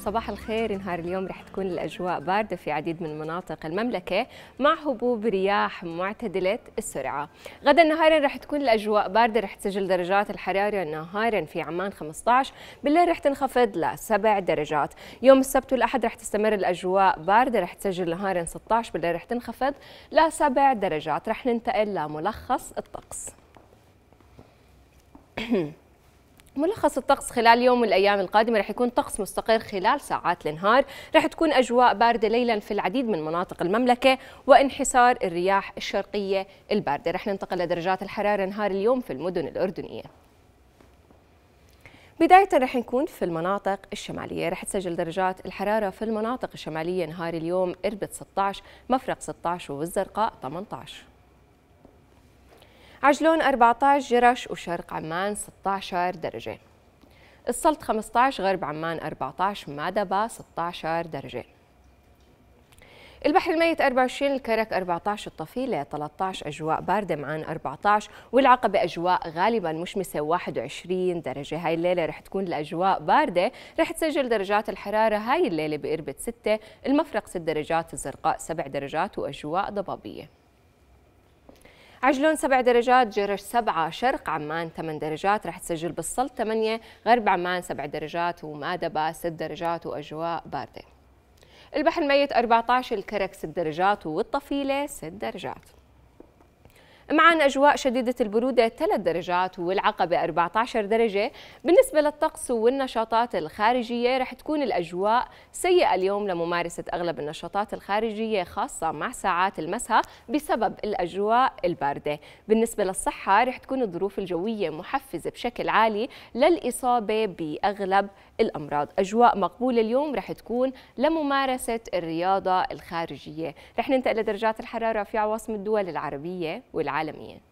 صباح الخير نهار اليوم رح تكون الأجواء باردة في عديد من مناطق المملكة مع هبوب رياح معتدلة السرعة غدا نهارا رح تكون الأجواء باردة رح تسجل درجات الحرارة نهارا في عمان 15 بالليل رح تنخفض ل 7 درجات يوم السبت والأحد رح تستمر الأجواء باردة رح تسجل نهارا 16 بالليل رح تنخفض ل 7 درجات رح ننتقل لملخص الطقس ملخص الطقس خلال اليوم والايام القادمه رح يكون طقس مستقر خلال ساعات النهار، رح تكون اجواء بارده ليلا في العديد من مناطق المملكه وانحسار الرياح الشرقيه البارده، رح ننتقل لدرجات الحراره نهار اليوم في المدن الاردنيه. بداية رح نكون في المناطق الشمالية رح تسجل درجات الحرارة في المناطق الشمالية نهار اليوم إربد 16 مفرق 16 والزرقاء 18 عجلون 14 جرش وشرق عمان 16 درجة السلط 15 غرب عمان 14 مادبا 16 درجة البحر الميت 24 الكرك 14 الطفيلة 13 أجواء باردة معان 14 والعقبة أجواء غالبا مشمسة 21 درجة هاي الليلة رح تكون الأجواء باردة رح تسجل درجات الحرارة هاي الليلة بقربة 6 المفرق 6 درجات الزرقاء 7 درجات وأجواء ضبابية عجلون 7 درجات جرش 7 شرق عمان 8 درجات رح تسجل بالسلط 8 غرب عمان 7 درجات ومادبا 6 درجات وأجواء باردة البحر الميت 14 الكرك 6 درجات والطفيلة 6 درجات مع أجواء شديدة البرودة 3 درجات والعقبة 14 درجة بالنسبة للطقس والنشاطات الخارجية رح تكون الأجواء سيئة اليوم لممارسة أغلب النشاطات الخارجية خاصة مع ساعات المساء بسبب الأجواء الباردة بالنسبة للصحة رح تكون الظروف الجوية محفزة بشكل عالي للإصابة بأغلب الأمراض أجواء مقبولة اليوم رح تكون لممارسة الرياضة الخارجية رح ننتقل لدرجات الحرارة في عواصم الدول العربية والعالمية عالميا